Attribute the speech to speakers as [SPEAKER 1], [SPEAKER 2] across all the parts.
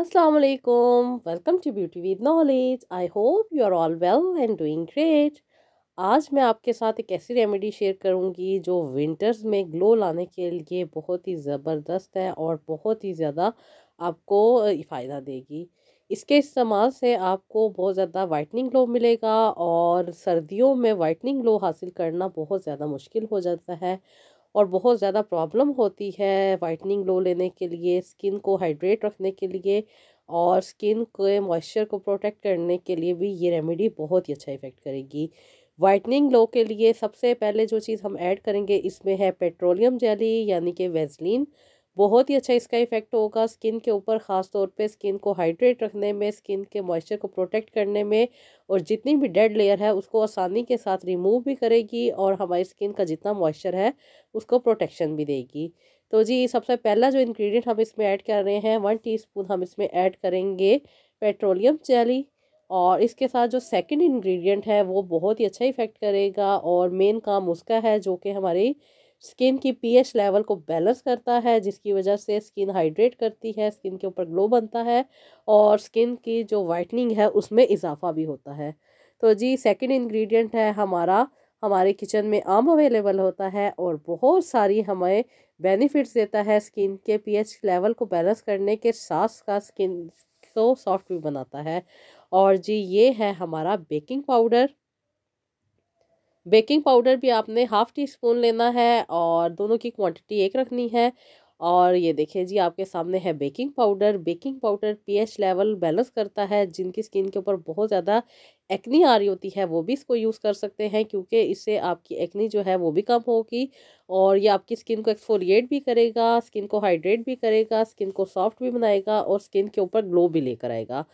[SPEAKER 1] Aslam welcome to beauty with knowledge I hope you are all well and doing great आज मैं आपके साथ एक ऐसी रेमेडी शेयर करूंगी जो विंटर्स में ग्लो लाने के लिए बहुत ही ज़बरदस्त है और बहुत ही ज़्यादा आपको फ़ायदा देगी इसके इस्तेमाल से आपको बहुत ज़्यादा वाइटनिंग ग्लो मिलेगा और सर्दियों में वाइटनिंग ग्लो हासिल करना बहुत ज़्यादा मुश्किल हो जाता है और बहुत ज़्यादा प्रॉब्लम होती है वाइटनिंग ग्लो लेने के लिए स्किन को हाइड्रेट रखने के लिए और स्किन के मॉइस्चर को प्रोटेक्ट करने के लिए भी ये रेमेडी बहुत ही अच्छा इफ़ेक्ट करेगी वाइटनिंग ग्लो के लिए सबसे पहले जो चीज़ हम ऐड करेंगे इसमें है पेट्रोलियम जेली यानी कि वेजलिन बहुत ही अच्छा इसका इफेक्ट होगा स्किन के ऊपर ख़ास तौर पे स्किन को हाइड्रेट रखने में स्किन के मॉइस्चर को प्रोटेक्ट करने में और जितनी भी डेड लेयर है उसको आसानी के साथ रिमूव भी करेगी और हमारी स्किन का जितना मॉइस्चर है उसको प्रोटेक्शन भी देगी तो जी सबसे पहला जो इंग्रेडिएंट हम इसमें ऐड कर रहे हैं वन टी हम इसमें ऐड करेंगे पेट्रोलियम चैली और इसके साथ जो सेकंड इंग्रेडिएंट है वो बहुत ही अच्छा इफेक्ट करेगा और मेन काम उसका है जो कि हमारी स्किन की पीएच लेवल को बैलेंस करता है जिसकी वजह से स्किन हाइड्रेट करती है स्किन के ऊपर ग्लो बनता है और स्किन की जो वाइटनिंग है उसमें इजाफा भी होता है तो जी सेकंड इंग्रेडिएंट है हमारा हमारे किचन में आम अवेलेबल होता है और बहुत सारी हमें बेनिफिट्स देता है स्किन के पी लेवल को बैलेंस करने के साथ का स्किन को सॉफ्ट भी बनाता है और जी ये है हमारा बेकिंग पाउडर बेकिंग पाउडर भी आपने हाफ़ टी स्पून लेना है और दोनों की क्वांटिटी एक रखनी है और ये देखिए जी आपके सामने है baking powder baking powder pH level balance करता है जिनकी स्किन के ऊपर बहुत ज़्यादा एक्नी आ रही होती है वो भी इसको यूज़ कर सकते हैं क्योंकि इससे आपकी एक्नी जो है वो भी कम होगी और ये आपकी स्किन को एक्सफोलिएट भी करेगा स्किन को हाइड्रेट भी करेगा स्किन को सॉफ्ट भी बनाएगा और स्किन के ऊपर ग्लो भी लेकर आएगा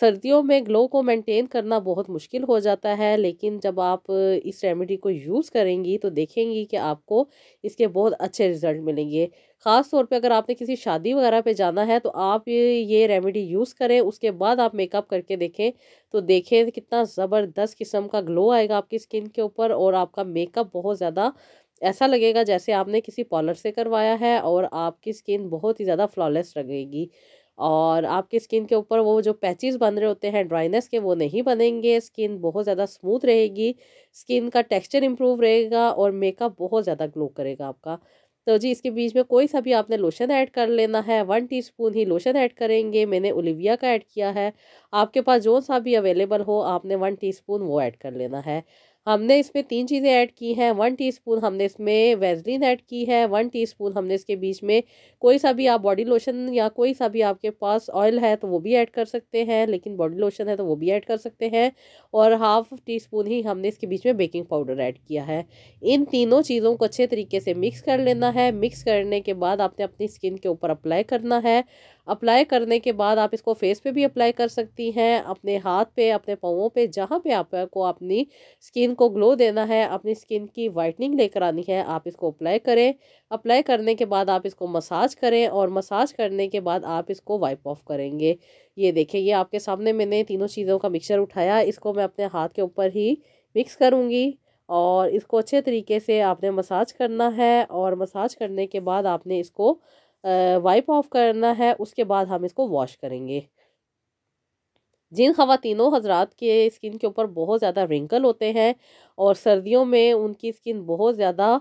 [SPEAKER 1] सर्दियों में ग्लो को मेंटेन करना बहुत मुश्किल हो जाता है लेकिन जब आप इस रेमेडी को यूज़ करेंगी तो देखेंगी कि आपको इसके बहुत अच्छे रिज़ल्ट मिलेंगे ख़ास तौर पे अगर आपने किसी शादी वगैरह पे जाना है तो आप ये रेमेडी यूज़ करें उसके बाद आप मेकअप करके देखें तो देखें कितना ज़बरदस्त किस्म का ग्लो आएगा आपकी स्किन के ऊपर और आपका मेकअप बहुत ज़्यादा ऐसा लगेगा जैसे आपने किसी पॉलर से करवाया है और आपकी स्किन बहुत ही ज़्यादा फ्लॉलेस लगेगी और आपकी स्किन के ऊपर वो जो पैचेस बन रहे होते हैं ड्राइनेस के वो नहीं बनेंगे स्किन बहुत ज़्यादा स्मूथ रहेगी स्किन का टेक्सचर इम्प्रूव रहेगा और मेकअप बहुत ज़्यादा ग्लो करेगा आपका तो जी इसके बीच में कोई सा भी आपने लोशन ऐड कर लेना है वन टीस्पून ही लोशन ऐड करेंगे मैंने ओलिविया का ऐड किया है आपके पास जो सा भी अवेलेबल हो आपने वन टीस्पून वो ऐड कर लेना है हमने इसमें तीन चीज़ें ऐड की हैं वन टीस्पून हमने इसमें वेजलिन ऐड की है वन टीस्पून हमने इसके बीच में कोई सा भी आप बॉडी लोशन या कोई सा भी आपके पास ऑयल है तो वो भी ऐड कर सकते हैं लेकिन बॉडी लोशन है तो वो भी ऐड कर सकते हैं और हाफ टी स्पून ही हमने इसके बीच में बेकिंग पाउडर ऐड किया है इन तीनों चीज़ों को अच्छे तरीके से मिक्स कर लेना है मिक्स करने के बाद आपने अपनी स्किन के ऊपर अप्लाई करना है अप्लाई करने के बाद आप इसको फेस पे भी अप्लाई कर सकती हैं अपने हाथ पे अपने पाँवों पे जहाँ पे आपको अपनी स्किन को ग्लो देना है अपनी स्किन की वाइटनिंग लेकर आनी है आप इसको अप्लाई करें अप्लाई करने के बाद आप इसको मसाज करें और मसाज करने के बाद आप इसको वाइप ऑफ करेंगे ये देखिए ये आपके सामने मैंने तीनों चीज़ों का मिक्सर उठाया इसको मैं अपने हाथ के ऊपर ही मिक्स करूँगी और इसको अच्छे तरीके से आपने मसाज करना है और मसाज करने के बाद आपने इसको वाइप ऑफ करना है उसके बाद हम इसको वॉश करेंगे जिन खातिनों हजरात के स्किन के ऊपर बहुत ज़्यादा रिंकल होते हैं और सर्दियों में उनकी स्किन बहुत ज़्यादा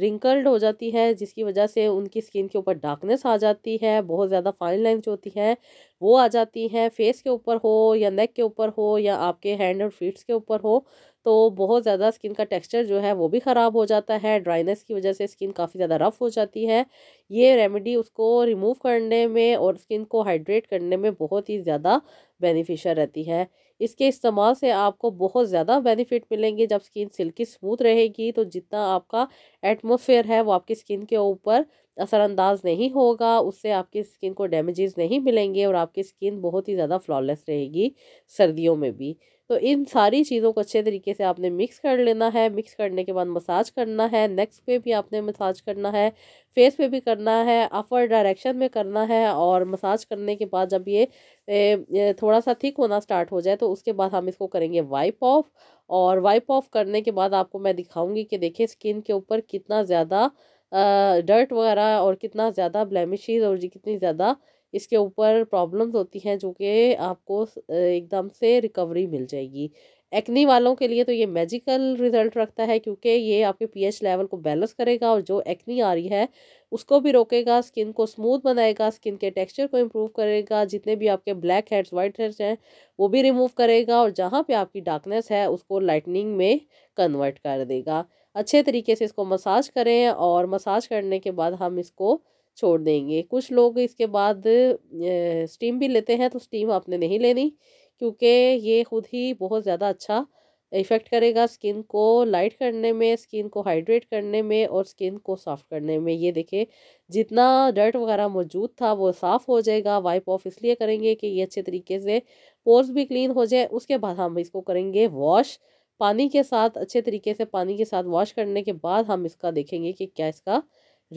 [SPEAKER 1] रिंकल्ड हो जाती है जिसकी वजह से उनकी स्किन के ऊपर डार्कनेस आ जाती है बहुत ज़्यादा फाइन लाइन जो होती हैं वो आ जाती हैं फेस के ऊपर हो या नेक के ऊपर हो या आपके हैंड और फीट्स के ऊपर हो तो बहुत ज़्यादा स्किन का टेक्सचर जो है वो भी ख़राब हो जाता है ड्राइनेस की वजह से स्किन काफ़ी ज़्यादा रफ़ हो जाती है ये रेमेडी उसको रिमूव करने में और स्किन को हाइड्रेट करने में बहुत ही ज़्यादा बेनिफिशियल रहती है इसके इस्तेमाल से आपको बहुत ज़्यादा बेनिफिट मिलेंगे जब स्किन सिल्की स्मूथ रहेगी तो जितना आपका एटमोसफेयर है वो आपकी स्किन के ऊपर असरानंदाज नहीं होगा उससे आपकी स्किन को डैमेजेस नहीं मिलेंगे और आपकी स्किन बहुत ही ज़्यादा फ्लॉलेस रहेगी सर्दियों में भी तो इन सारी चीज़ों को अच्छे तरीके से आपने मिक्स कर लेना है मिक्स करने के बाद मसाज करना है नेक्स्ट पे भी आपने मसाज करना है फेस पे भी करना है अपर डायरेक्शन में करना है और मसाज करने के बाद जब ये थोड़ा सा थिक होना स्टार्ट हो जाए तो उसके बाद हम इसको करेंगे वाइप ऑफ और वाइप ऑफ करने के बाद आपको मैं दिखाऊंगी कि देखिए स्किन के ऊपर कितना ज़्यादा डर्ट वगैरह और कितना ज़्यादा ब्लैमिशीज़ और कितनी ज़्यादा इसके ऊपर प्रॉब्लम्स होती हैं जो कि आपको एकदम से रिकवरी मिल जाएगी एक्नी वालों के लिए तो ये मैजिकल रिजल्ट रखता है क्योंकि ये आपके पीएच लेवल को बैलेंस करेगा और जो एक्नी आ रही है उसको भी रोकेगा स्किन को स्मूथ बनाएगा स्किन के टेक्सचर को इम्प्रूव करेगा जितने भी आपके ब्लैक हेड्स वाइट हेड्स हैं वो भी रिमूव करेगा और जहाँ पे आपकी डार्कनेस है उसको लाइटनिंग में कन्वर्ट कर देगा अच्छे तरीके से इसको मसाज करें और मसाज करने के बाद हम इसको छोड़ देंगे कुछ लोग इसके बाद स्टीम भी लेते हैं तो स्टीम आपने नहीं लेनी क्योंकि ये खुद ही बहुत ज़्यादा अच्छा इफ़ेक्ट करेगा स्किन को लाइट करने में स्किन को हाइड्रेट करने में और स्किन को सॉफ्ट करने में ये देखें जितना डर्ट वगैरह मौजूद था वो साफ़ हो जाएगा वाइप ऑफ इसलिए करेंगे कि ये अच्छे तरीके से पोर्स भी क्लीन हो जाए उसके बाद हम इसको करेंगे वॉश पानी के साथ अच्छे तरीके से पानी के साथ वॉश करने के बाद हम इसका देखेंगे कि क्या इसका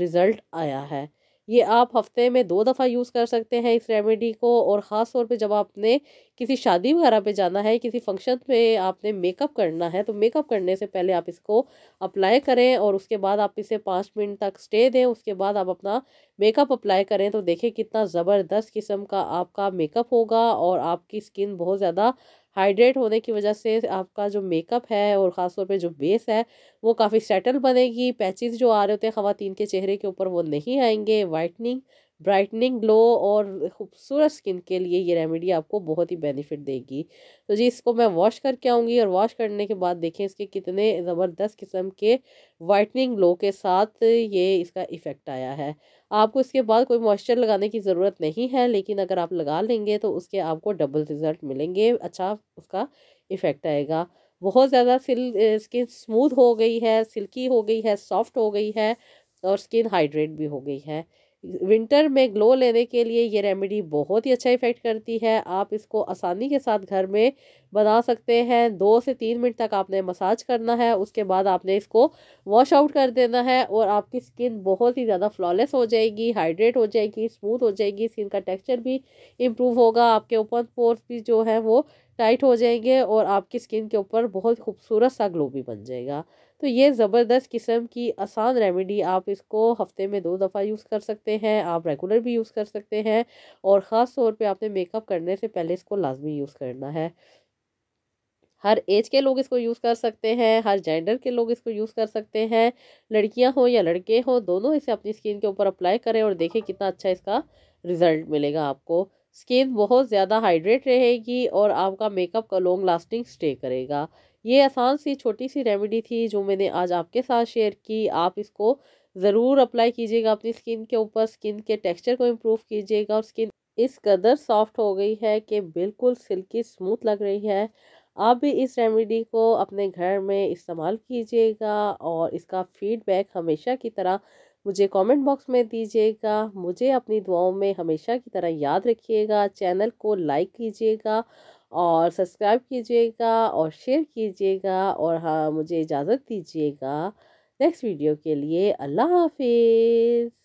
[SPEAKER 1] रिज़ल्ट आया है ये आप हफ्ते में दो दफ़ा यूज़ कर सकते हैं इस रेमेडी को और ख़ास तौर पे जब आपने किसी शादी वगैरह पे जाना है किसी फंक्शन पे आपने मेकअप करना है तो मेकअप करने से पहले आप इसको अप्लाई करें और उसके बाद आप इसे पाँच मिनट तक स्टे दें उसके बाद आप अपना मेकअप अप्लाई करें तो देखें कितना ज़बरदस्त किस्म का आपका मेकअप होगा और आपकी स्किन बहुत ज़्यादा हाइड्रेट होने की वजह से आपका जो मेकअप है और ख़ासतौर पे जो बेस है वो काफ़ी सेटल बनेगी पैचेस जो आ रहे होते हैं ख़वातीन के चेहरे के ऊपर वो नहीं आएंगे वाइटनिंग ब्राइटनिंग ग्लो और ख़ूबसूरत स्किन के लिए ये रेमेडी आपको बहुत ही बेनिफिट देगी तो जी इसको मैं वॉश करके आऊँगी और वॉश करने के बाद देखें इसके कितने ज़बरदस्त किस्म के वाइटनिंग ग्लो के साथ ये इसका इफ़ेक्ट आया है आपको इसके बाद कोई मॉइस्चर लगाने की ज़रूरत नहीं है लेकिन अगर आप लगा लेंगे तो उसके आपको डबल रिज़ल्ट मिलेंगे अच्छा उसका इफ़ेक्ट आएगा बहुत ज़्यादा सिल स्किन स्मूथ हो गई है सिल्की हो गई है सॉफ्ट हो गई है और स्किन हाइड्रेट भी हो गई है विंटर में ग्लो लेने के लिए ये रेमेडी बहुत ही अच्छा इफ़ेक्ट करती है आप इसको आसानी के साथ घर में बना सकते हैं दो से तीन मिनट तक आपने मसाज करना है उसके बाद आपने इसको वॉश आउट कर देना है और आपकी स्किन बहुत ही ज़्यादा फ्लॉलेस हो जाएगी हाइड्रेट हो जाएगी स्मूथ हो जाएगी स्किन का टेक्स्चर भी इम्प्रूव होगा आपके ओपन पोर्स भी जो है वो टाइट हो जाएंगे और आपकी स्किन के ऊपर बहुत खूबसूरत सा ग्लो भी बन जाएगा तो ये ज़बरदस्त किस्म की आसान रेमेडी आप इसको हफ्ते में दो दफ़ा यूज़ कर सकते हैं आप रेगुलर भी यूज़ कर सकते हैं और ख़ास तौर पे आपने मेकअप करने से पहले इसको लाजमी यूज़ करना है हर एज के लोग इसको यूज़ कर सकते हैं हर जेंडर के लोग इसको यूज़ कर सकते हैं लड़कियां हो या लड़के हो दोनों इसे अपनी स्किन के ऊपर अप्लाई करें और देखें कितना अच्छा इसका रिज़ल्ट मिलेगा आपको स्किन बहुत ज़्यादा हाइड्रेट रहेगी और आपका मेकअप का लॉन्ग लास्टिंग स्टे करेगा ये आसान सी छोटी सी रेमेडी थी जो मैंने आज आपके साथ शेयर की आप इसको ज़रूर अप्लाई कीजिएगा अपनी स्किन के ऊपर स्किन के टेक्सचर को इम्प्रूव कीजिएगा और स्किन इस कदर सॉफ्ट हो गई है कि बिल्कुल सिल्की स्मूथ लग रही है आप भी इस रेमेडी को अपने घर में इस्तेमाल कीजिएगा और इसका फीडबैक हमेशा की तरह मुझे कमेंट बॉक्स में दीजिएगा मुझे अपनी दुआओं में हमेशा की तरह याद रखिएगा चैनल को लाइक कीजिएगा और सब्सक्राइब कीजिएगा और शेयर कीजिएगा और हाँ मुझे इजाज़त दीजिएगा नेक्स्ट वीडियो के लिए अल्लाह हाफिज़